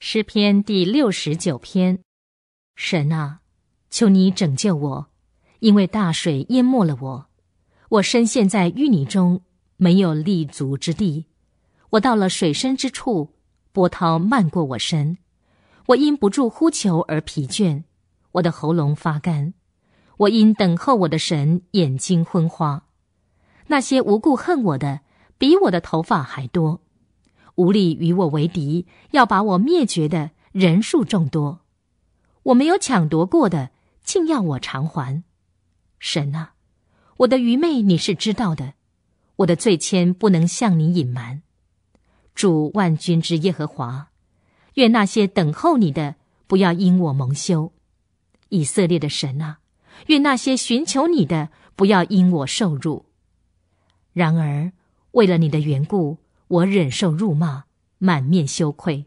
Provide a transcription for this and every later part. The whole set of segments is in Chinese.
诗篇第六十九篇：神啊，求你拯救我，因为大水淹没了我，我深陷在淤泥中，没有立足之地。我到了水深之处，波涛漫过我身，我因不住呼求而疲倦，我的喉咙发干，我因等候我的神眼睛昏花。那些无故恨我的，比我的头发还多。无力与我为敌，要把我灭绝的人数众多；我没有抢夺过的，竟要我偿还。神啊，我的愚昧你是知道的，我的罪愆不能向你隐瞒。主万军之耶和华，愿那些等候你的不要因我蒙羞；以色列的神啊，愿那些寻求你的不要因我受辱。然而，为了你的缘故。我忍受辱骂，满面羞愧。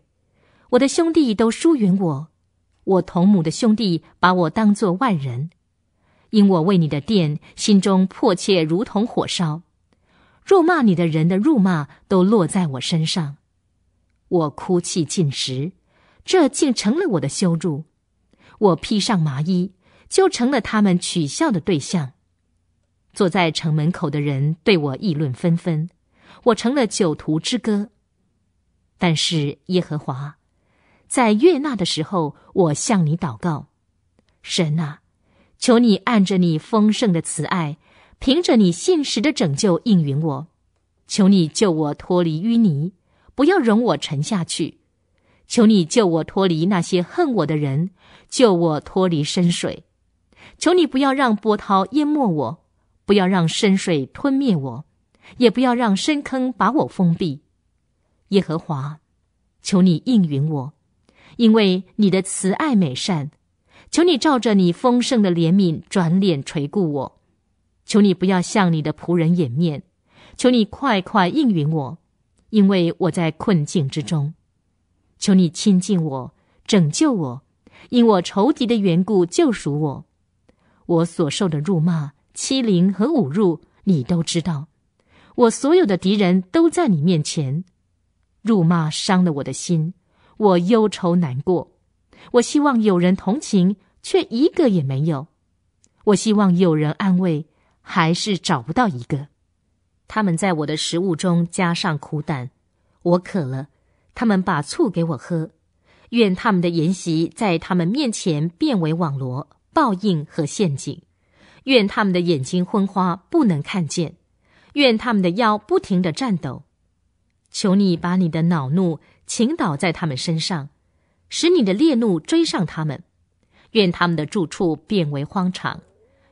我的兄弟都疏远我，我同母的兄弟把我当作外人。因我为你的殿，心中迫切如同火烧。辱骂你的人的辱骂都落在我身上，我哭泣进食，这竟成了我的羞辱。我披上麻衣，就成了他们取笑的对象。坐在城门口的人对我议论纷纷。我成了酒徒之歌，但是耶和华，在悦纳的时候，我向你祷告，神呐，求你按着你丰盛的慈爱，凭着你信实的拯救应允我，求你救我脱离淤泥，不要容我沉下去，求你救我脱离那些恨我的人，救我脱离深水，求你不要让波涛淹没我，不要让深水吞灭我。也不要让深坑把我封闭，耶和华，求你应允我，因为你的慈爱美善，求你照着你丰盛的怜悯转脸垂顾我，求你不要向你的仆人掩面，求你快快应允我，因为我在困境之中，求你亲近我，拯救我，因我仇敌的缘故救赎我，我所受的辱骂、欺凌和侮辱，你都知道。我所有的敌人都在你面前，辱骂伤了我的心，我忧愁难过。我希望有人同情，却一个也没有；我希望有人安慰，还是找不到一个。他们在我的食物中加上苦胆，我渴了，他们把醋给我喝。愿他们的筵席在他们面前变为网罗、报应和陷阱。愿他们的眼睛昏花，不能看见。愿他们的腰不停的颤抖，求你把你的恼怒倾倒在他们身上，使你的烈怒追上他们。愿他们的住处变为荒场，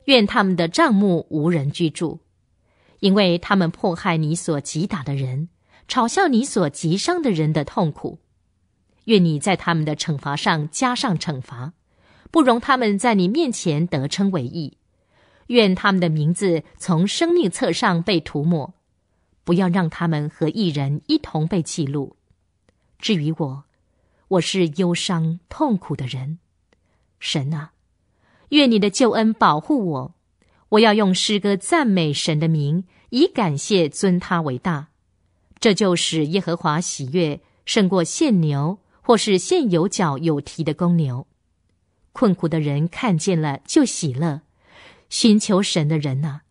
愿他们的帐目无人居住，因为他们迫害你所击打的人，嘲笑你所击伤的人的痛苦。愿你在他们的惩罚上加上惩罚，不容他们在你面前得称为义。愿他们的名字从生命册上被涂抹，不要让他们和异人一同被记录。至于我，我是忧伤痛苦的人。神啊，愿你的救恩保护我。我要用诗歌赞美神的名，以感谢尊他为大。这就使耶和华喜悦，胜过现牛或是现有脚有蹄的公牛。困苦的人看见了就喜乐。寻求神的人呐，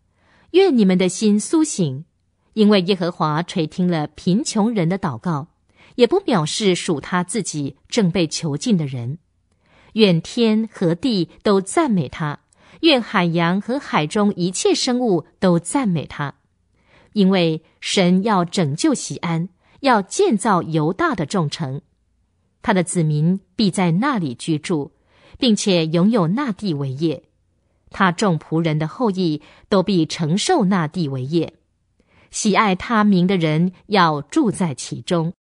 愿你们的心苏醒，因为耶和华垂听了贫穷人的祷告，也不藐视属他自己正被囚禁的人。愿天和地都赞美他，愿海洋和海中一切生物都赞美他，因为神要拯救西安，要建造犹大的众城，他的子民必在那里居住，并且拥有那地为业。他众仆人的后裔都必承受那地为业，喜爱他名的人要住在其中。